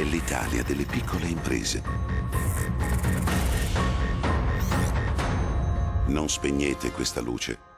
è l'Italia delle piccole imprese. Non spegnete questa luce.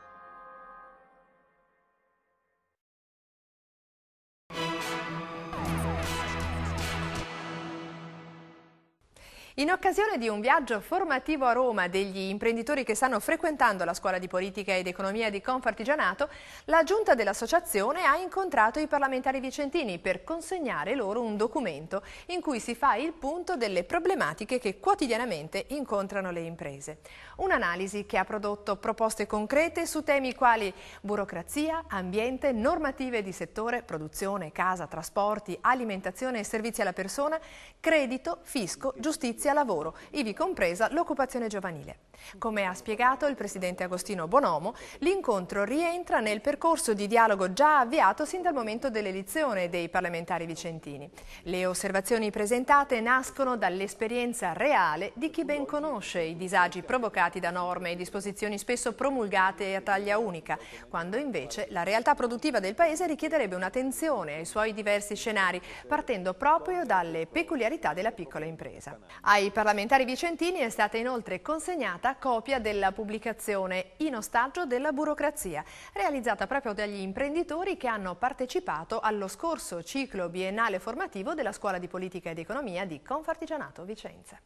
In occasione di un viaggio formativo a Roma degli imprenditori che stanno frequentando la scuola di politica ed economia di Confartigianato, la giunta dell'associazione ha incontrato i parlamentari vicentini per consegnare loro un documento in cui si fa il punto delle problematiche che quotidianamente incontrano le imprese. Un'analisi che ha prodotto proposte concrete su temi quali burocrazia, ambiente, normative di settore, produzione, casa, trasporti, alimentazione e servizi alla persona, credito, fisco, giustizia edilizia, lavoro, ivi compresa l'occupazione giovanile. Come ha spiegato il presidente Agostino Bonomo, l'incontro rientra nel percorso di dialogo già avviato sin dal momento dell'elezione dei parlamentari vicentini. Le osservazioni presentate nascono dall'esperienza reale di chi ben conosce i disagi provocati da norme e disposizioni spesso promulgate a taglia unica, quando invece la realtà produttiva del Paese richiederebbe un'attenzione ai suoi diversi scenari, partendo proprio dalle peculiarità della piccola impresa. Ai parlamentari vicentini è stata inoltre consegnata copia della pubblicazione In ostaggio della burocrazia, realizzata proprio dagli imprenditori che hanno partecipato allo scorso ciclo biennale formativo della Scuola di Politica ed Economia di Confartigianato Vicenza.